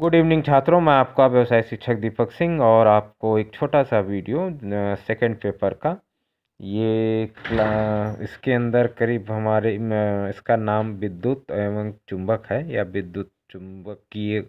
good evening छात्रों मैं आपका व्यवसाय शिक्षक दीपक सिंह और आपको एक छोटा सा वीडियो सेकंड पेपर का ये इसके अंदर करीब हमारे इसका नाम विद्युत एवं चुंबक है या विद्युत चुंबकीय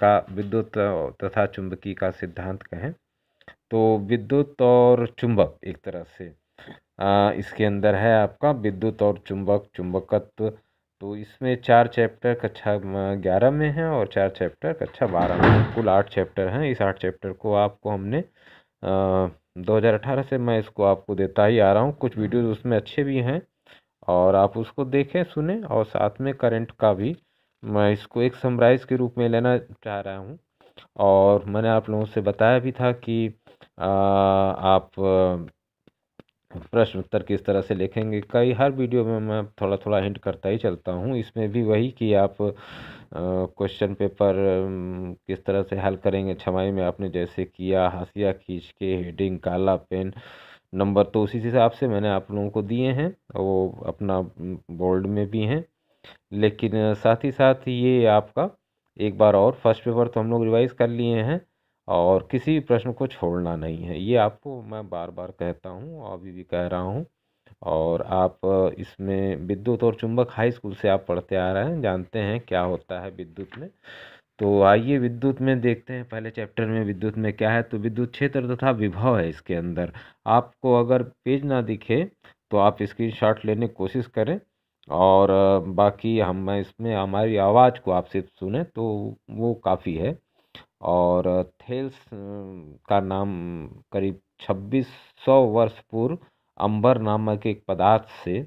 का विद्युत तथा चुंबकीय का सिद्धांत कहें तो विद्युत और चुंबक एक तरह से आ, इसके अंदर है आपका विद्युत और चुंबक चुंबकत्व तो इसमें चार चैप्टर कक्षा ग्यारह में हैं और चार चैप्टर कक्षा बारह में कुल आठ चैप्टर हैं इस आठ चैप्टर को आपको हमने दो हज़ार अठारह से मैं इसको आपको देता ही आ रहा हूँ कुछ वीडियोज़ उसमें अच्छे भी हैं और आप उसको देखें सुने और साथ में करंट का भी मैं इसको एक समराइज़ के रूप में लेना चाह रहा हूँ और मैंने आप लोगों से बताया भी था कि आ, आप प्रश्न उत्तर किस तरह से लिखेंगे कई हर वीडियो में मैं थोड़ा थोड़ा हिंट करता ही चलता हूँ इसमें भी वही कि आप क्वेश्चन पेपर किस तरह से हल करेंगे छमाई में आपने जैसे किया हाशिया खींच के हेडिंग काला पेन नंबर तो उसी हिसाब से मैंने आप लोगों को दिए हैं वो अपना बोर्ड में भी हैं लेकिन साथ ही साथ ये आपका एक बार और फर्स्ट पेपर तो हम लोग रिवाइज़ कर लिए हैं और किसी प्रश्न को छोड़ना नहीं है ये आपको मैं बार बार कहता हूँ अभी भी कह रहा हूँ और आप इसमें विद्युत और चुंबक हाई स्कूल से आप पढ़ते आ रहे हैं जानते हैं क्या होता है विद्युत में तो आइए विद्युत में देखते हैं पहले चैप्टर में विद्युत में क्या है तो विद्युत क्षेत्र तथा विभव है इसके अंदर आपको अगर पेज ना दिखे तो आप स्क्रीन शॉट लेने की कोशिश करें और बाकी हम इसमें हमारी आवाज़ को आप सिर्फ सुने तो वो काफ़ी है और थेल्स का नाम करीब छब्बीस सौ वर्ष पूर्व अंबर नामक एक पदार्थ से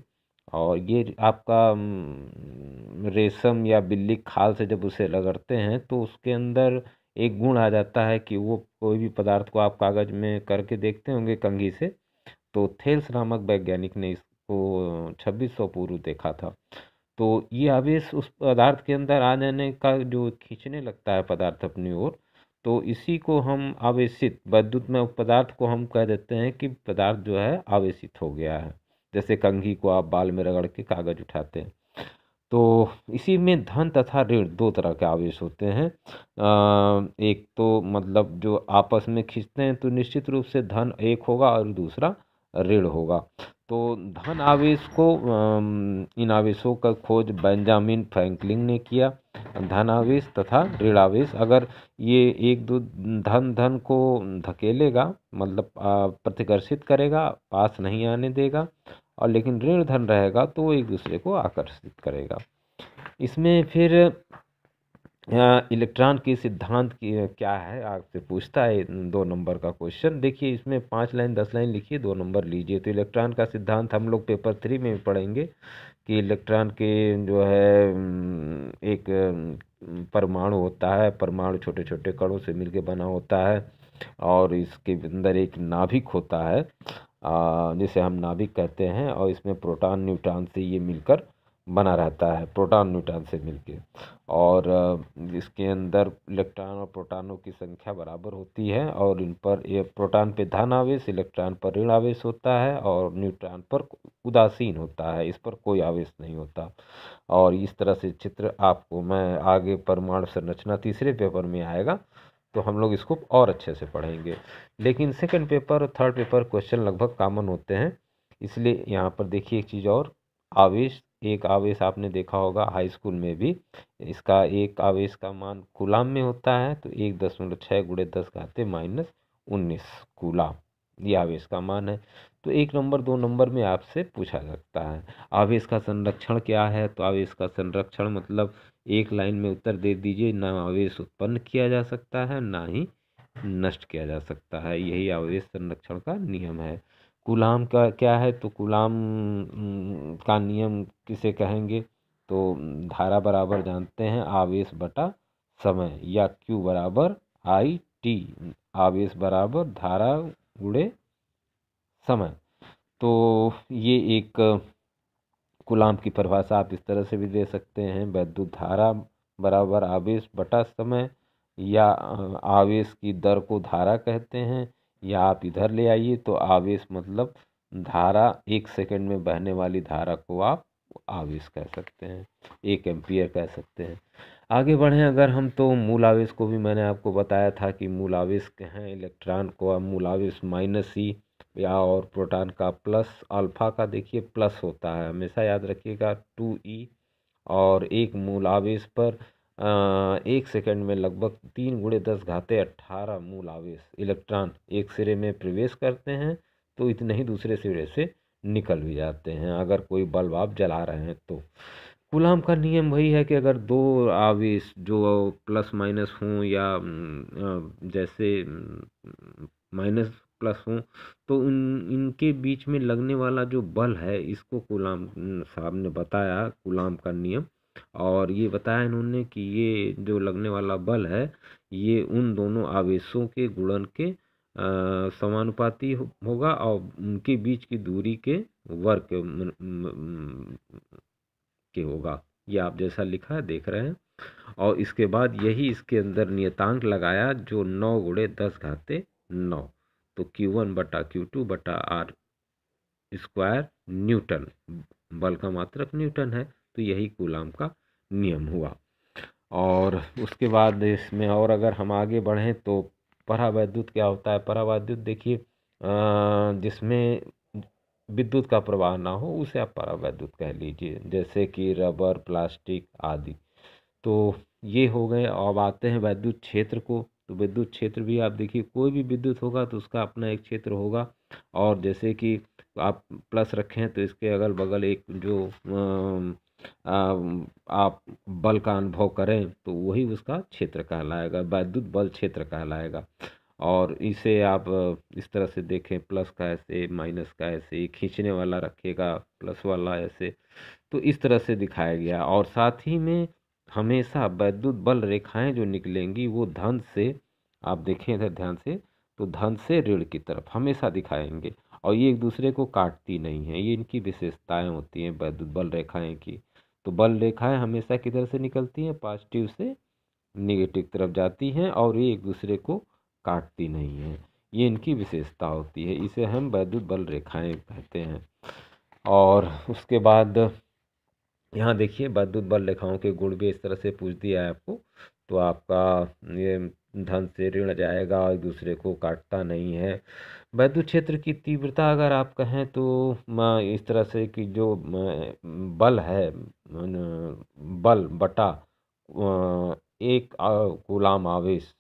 और ये आपका रेशम या बिल्ली खाल से जब उसे रगड़ते हैं तो उसके अंदर एक गुण आ जाता है कि वो कोई भी पदार्थ को आप कागज़ में करके देखते होंगे कंघी से तो थेल्स नामक वैज्ञानिक ने इसको छब्बीस सौ पूर्व देखा था तो ये आवेश उस पदार्थ के अंदर आ जाने का जो खींचने लगता है पदार्थ अपनी ओर तो इसी को हम आवेशित वैद्युत में पदार्थ को हम कह देते हैं कि पदार्थ जो है आवेशित हो गया है जैसे कंघी को आप बाल में रगड़ के कागज उठाते हैं तो इसी में धन तथा ऋण दो तरह के आवेश होते हैं एक तो मतलब जो आपस में खींचते हैं तो निश्चित रूप से धन एक होगा और दूसरा ऋण होगा तो धन आवेश को इन आवेशों का खोज बेंजामिन फ्रैंकलिन ने किया धन आवेश तथा ऋण आवेश अगर ये एक दो धन धन को धकेलेगा मतलब प्रतिकर्षित करेगा पास नहीं आने देगा और लेकिन ऋण धन रहेगा तो एक दूसरे को आकर्षित करेगा इसमें फिर इलेक्ट्रॉन के सिद्धांत की क्या है आपसे पूछता है दो नंबर का क्वेश्चन देखिए इसमें पाँच लाइन दस लाइन लिखिए दो नंबर लीजिए तो इलेक्ट्रॉन का सिद्धांत हम लोग पेपर थ्री में पढ़ेंगे कि इलेक्ट्रॉन के जो है एक परमाणु होता है परमाणु छोटे छोटे कणों से मिलके बना होता है और इसके अंदर एक नाभिक होता है जिसे हम नाभिक कहते हैं और इसमें प्रोटॉन न्यूट्रॉन से ये मिलकर बना रहता है प्रोटॉन न्यूट्रॉन से मिलके और इसके अंदर इलेक्ट्रॉन और प्रोटॉनों की संख्या बराबर होती है और इन पर ये प्रोटॉन पे धन आवेश इलेक्ट्रॉन पर ऋण आवेश होता है और न्यूट्रॉन पर उदासीन होता है इस पर कोई आवेश नहीं होता और इस तरह से चित्र आपको मैं आगे परमाणु संरचना तीसरे पेपर में आएगा तो हम लोग इसको और अच्छे से पढ़ेंगे लेकिन second paper third paper question लगभग कॉमन होते हैं इसलिए यहाँ पर देखिए एक चीज़ और आवेश एक आवेश आपने देखा होगा हाई स्कूल में भी इसका एक आवेश का मान कुलाम में होता है तो एक दशमलव छः गुड़े दस घाते माइनस उन्नीस कुलाम ये आवेश का मान है तो एक नंबर दो नंबर में आपसे पूछा सकता है आवेश का संरक्षण क्या है तो आवेश का संरक्षण मतलब एक लाइन में उत्तर दे दीजिए ना आवेश उत्पन्न किया जा सकता है ना ही नष्ट किया जा सकता है यही आवेश संरक्षण का नियम है गुलाम का क्या है तो गुलाम का नियम किसे कहेंगे तो धारा बराबर जानते हैं आवेश बटा समय या क्यू बराबर आई टी आवेश बराबर धारा गुड़े समय तो ये एक गुलाम की परिभाषा आप इस तरह से भी दे सकते हैं वैद्युत धारा बराबर आवेश बटा समय या आवेश की दर को धारा कहते हैं या आप इधर ले आइए तो आवेश मतलब धारा एक सेकंड में बहने वाली धारा को आप आवेश कह सकते हैं एक एम्पियर कह सकते हैं आगे बढ़ें अगर हम तो मूल आवेश को भी मैंने आपको बताया था कि मूल आवेश हैं इलेक्ट्रॉन को अब मूल आवेश माइनस ही या और प्रोटॉन का प्लस अल्फा का देखिए प्लस होता है हमेशा याद रखिएगा टू ई और एक मूल आवेश पर एक सेकंड में लगभग तीन गुड़े दस घाते अट्ठारह मूल आवेश इलेक्ट्रॉन एक सिरे में प्रवेश करते हैं तो इतने ही दूसरे सिरे से निकल भी जाते हैं अगर कोई बल्ब आप जला रहे हैं तो गुलाम का नियम वही है कि अगर दो आवेश जो प्लस माइनस हों या जैसे माइनस प्लस हों तो इन इनके बीच में लगने वाला जो बल है इसको गुलाम साहब ने बताया गुलाम का नियम और ये बताया इन्होंने कि ये जो लगने वाला बल है ये उन दोनों आवेशों के गुणन के समानुपाती हो, होगा और उनके बीच की दूरी के वर्ग के, के होगा ये आप जैसा लिखा है देख रहे हैं और इसके बाद यही इसके अंदर नियतांक लगाया जो नौ गुड़े दस घाते नौ तो क्यू वन बटा क्यू टू बटा आर स्क्वायर न्यूटन बल का मात्रक न्यूटन है तो यही गुलाम का नियम हुआ और उसके बाद इसमें और अगर हम आगे बढ़ें तो परावैद्युत क्या होता है परा वैद्युत देखिए जिसमें विद्युत का प्रवाह ना हो उसे आप परा वैद्युत कह लीजिए जैसे कि रबर प्लास्टिक आदि तो ये हो गए अब आते हैं वैद्युत क्षेत्र को तो विद्युत क्षेत्र भी आप देखिए कोई भी विद्युत होगा तो उसका अपना एक क्षेत्र होगा और जैसे कि आप प्लस रखें तो इसके अगल बगल एक जो आप बल का अनुभव करें तो वही उसका क्षेत्र कहलाएगा वैद्युत बल क्षेत्र कहलाएगा और इसे आप इस तरह से देखें प्लस का ऐसे माइनस का ऐसे खींचने वाला रखेगा प्लस वाला ऐसे तो इस तरह से दिखाया गया और साथ ही में हमेशा वैद्युत बल रेखाएं जो निकलेंगी वो धन से आप देखें इधर ध्यान से तो धन से ऋण की तरफ हमेशा दिखाएंगे और ये एक दूसरे को काटती नहीं है ये इनकी विशेषताएं होती हैं वैद्युत बल रेखाएं की तो बल रेखाएं हमेशा किधर से निकलती हैं पॉजिटिव से निगेटिव तरफ जाती हैं और ये एक दूसरे को काटती नहीं है ये इनकी विशेषता होती है इसे हम वैद्युत बल रेखाएं कहते हैं और उसके बाद यहाँ देखिए वैद्युत बल रेखाओं के गुण भी इस तरह से पूछ दिया है आपको तो आपका ये धन से ऋण जाएगा एक दूसरे को काटता नहीं है वैद्य क्षेत्र की तीव्रता अगर आप कहें तो इस तरह से कि जो बल है बल बटा एक गुलाम आवेश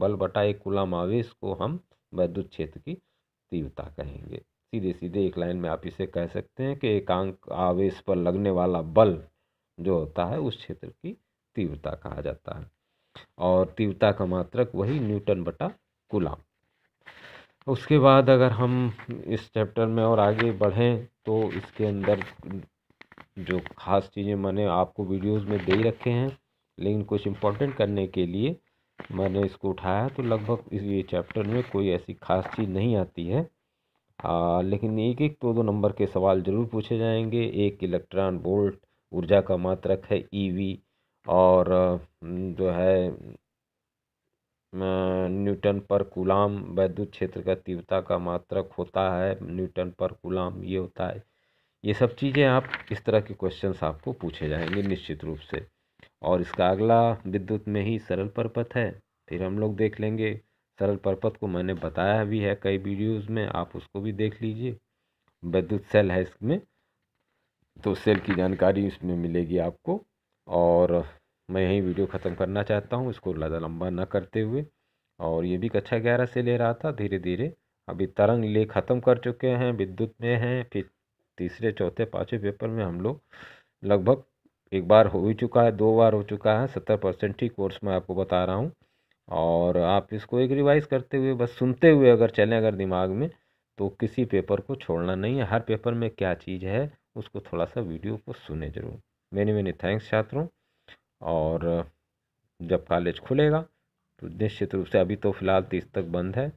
बल बटा एक गुलाम आवेश को हम वैद्युत क्षेत्र की तीव्रता कहेंगे सीधे सीधे एक लाइन में आप इसे कह सकते हैं कि एकांक आवेश पर लगने वाला बल जो होता है उस क्षेत्र की तीव्रता कहा जाता है और तीव्रता का मात्रक वही न्यूटन बटा गुलाम उसके बाद अगर हम इस चैप्टर में और आगे बढ़ें तो इसके अंदर जो ख़ास चीज़ें मैंने आपको वीडियोस में दे ही रखे हैं लेकिन कुछ इम्पोर्टेंट करने के लिए मैंने इसको उठाया तो लगभग इस ये चैप्टर में कोई ऐसी खास चीज़ नहीं आती है आ, लेकिन एक एक दो दो नंबर के सवाल ज़रूर पूछे जाएंगे एक इलेक्ट्रॉन बोल्ट ऊर्जा का मात्रक है ईवी e और जो है न्यूटन पर कुलाम वैद्युत क्षेत्र का तीव्रता का मात्रक होता है न्यूटन पर कुलाम ये होता है ये सब चीज़ें आप इस तरह के क्वेश्चंस आपको पूछे जाएंगे निश्चित रूप से और इसका अगला विद्युत में ही सरल परपथ है फिर हम लोग देख लेंगे सरल परपथ को मैंने बताया भी है कई वीडियोज़ में आप उसको भी देख लीजिए वैद्युत सेल है इसमें तो सेल की जानकारी इसमें मिलेगी आपको और मैं यही वीडियो ख़त्म करना चाहता हूँ इसको ज़्यादा लंबा ना करते हुए और ये भी कक्षा अच्छा ग्यारह से ले रहा था धीरे धीरे अभी तरंग ले ख़त्म कर चुके हैं विद्युत में हैं फिर तीसरे चौथे पाँचवें पेपर में हम लोग लगभग एक बार हो ही चुका है दो बार हो चुका है सत्तर परसेंट ही कोर्स मैं आपको बता रहा हूँ और आप इसको एक रिवाइज़ करते हुए बस सुनते हुए अगर चलें अगर दिमाग में तो किसी पेपर को छोड़ना नहीं है हर पेपर में क्या चीज़ है उसको थोड़ा सा वीडियो को सुने जरूर मैंने मैंने थैंक्स छात्रों और जब कॉलेज खुलेगा तो निश्चित रूप से अभी तो फ़िलहाल तीस तक बंद है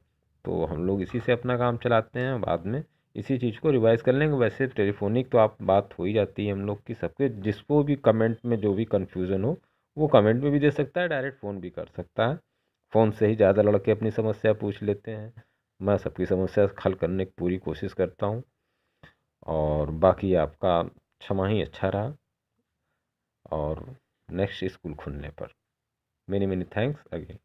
तो हम लोग इसी से अपना काम चलाते हैं बाद में इसी चीज़ को रिवाइज़ कर लेंगे वैसे टेलीफोनिक तो आप बात हो ही जाती है हम लोग की सबके जिसको भी कमेंट में जो भी कन्फ्यूज़न हो वो कमेंट में भी दे सकता है डायरेक्ट फ़ोन भी कर सकता है फ़ोन से ही ज़्यादा लड़के अपनी समस्या पूछ लेते हैं मैं सबकी समस्या हल करने की पूरी कोशिश करता हूँ और बाकी आपका क्षमा ही अच्छा रहा और नेक्स्ट स्कूल खुलने पर मेनी मेनी थैंक्स अगेन